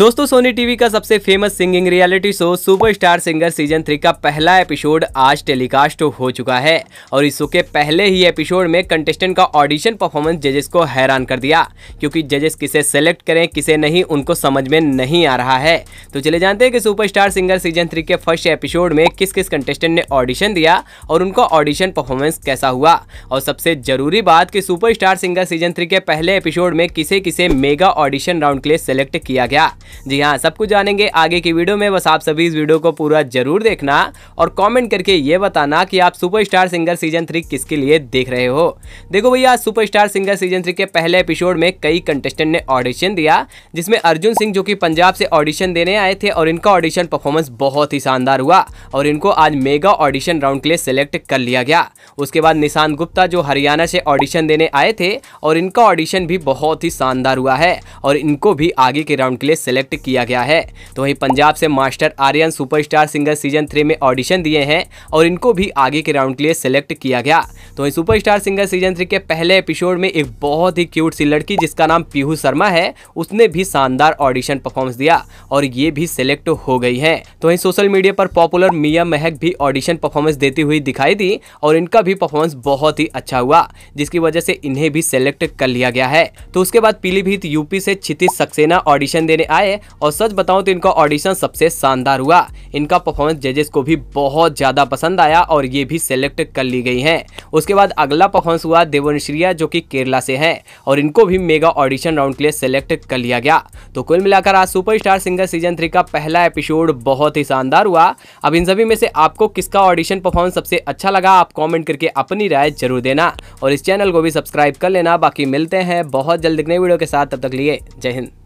दोस्तों सोनी टीवी का सबसे famous singing reality show superstar singer season three का पहला एपिसोड आज टेलीकास्ट हो चुका है और इस शो के पहले ही एपिसोड में कंटेस्टेंट का ऑडिशन परफॉर्मेंस जजेस को हैरान कर दिया क्योंकि जजेस किसे सेलेक्ट करें किसे नहीं उनको समझ में नहीं आ रहा है तो चले जानते हैं कि सुपर सिंगर सीजन थ्री के फर्स्ट एपिसोड में किस किस कंटेस्टेंट ने ऑडिशन दिया और उनका ऑडिशन परफॉर्मेंस कैसा हुआ और सबसे जरूरी बात कि सुपर सिंगर सीजन थ्री के पहले एपिसोड में किसे किसे मेगा ऑडिशन राउंड के लिए सेलेक्ट किया गया जी हाँ सब कुछ जानेंगे आगे की वीडियो में बस आप सभी इस वीडियो को पूरा जरूर देखना और कमेंट करके ये बताना कि आप सुपरस्टार सिंगर सीजन थ्री किसके लिए देख रहे हो देखो भैया सुपरस्टार सिंगर सीजन थ्री के पहले एपिसोड में कई कंटेस्टेंट ने ऑडिशन दिया जिसमें अर्जुन सिंह जो कि पंजाब से ऑडिशन देने आए थे और इनका ऑडिशन परफॉर्मेंस बहुत ही शानदार हुआ और इनको आज मेगा ऑडिशन राउंड के लिए सिलेक्ट कर लिया गया उसके बाद निशान गुप्ता जो हरियाणा से ऑडिशन देने आए थे और इनका ऑडिशन भी बहुत ही शानदार हुआ है और इनको भी आगे के राउंड के लिए सेलेक्ट किया गया है तो वहीं पंजाब से master Aryan superstar singer season three में ऑडिशन दिए हैं और इनको भी आगे के राउंड के लिए सेलेक्ट किया गया तो super superstar singer season three के पहले एपिसोड में एक बहुत ही क्यूट सी लड़की जिसका नाम पीहू शर्मा है उसने भी शानदार ऑडिशन परफॉर्मेंस दिया और ये भी सिलेक्ट हो गई है तो वही सोशल मीडिया पर पॉपुलर मिया महक भी ऑडिशन परफॉर्मेंस देती हुई दिखाई दी और इनका भी परफॉर्मेंस बहुत ही अच्छा हुआ जिसकी वजह से इन्हें भी सिलेक्ट कर लिया गया है तो उसके बाद पीलीभीत यूपी से क्षितिज सक्सेना ऑडिशन देने आए और सच बताऊं तो इनका ऑडिशन सबसे शानदार हुआ इनका परफॉर्मेंस जजेस को भी बहुत ज़्यादा पसंद आया और ये भी सिलेक्ट कर ली गई है उसके बाद अगला परफॉर्मेंस हुआ देवनश्रिया जो कि केरला से है और इनको भी मेगा ऑडिशन राउंड के लिए सेलेक्ट कर लिया गया तो कुल मिलाकर आज सुपरस्टार सिंगर सीजन थ्री का पहला एपिसोड बहुत ही शानदार हुआ अब इन सभी में से आपको किसका ऑडिशन परफॉर्मेंस सबसे अच्छा लगा आप कॉमेंट करके अपनी राय जरूर देना और इस चैनल को भी सब्सक्राइब कर लेना बाकी मिलते हैं बहुत जल्द नए वीडियो के साथ तब तक लिए जय हिंद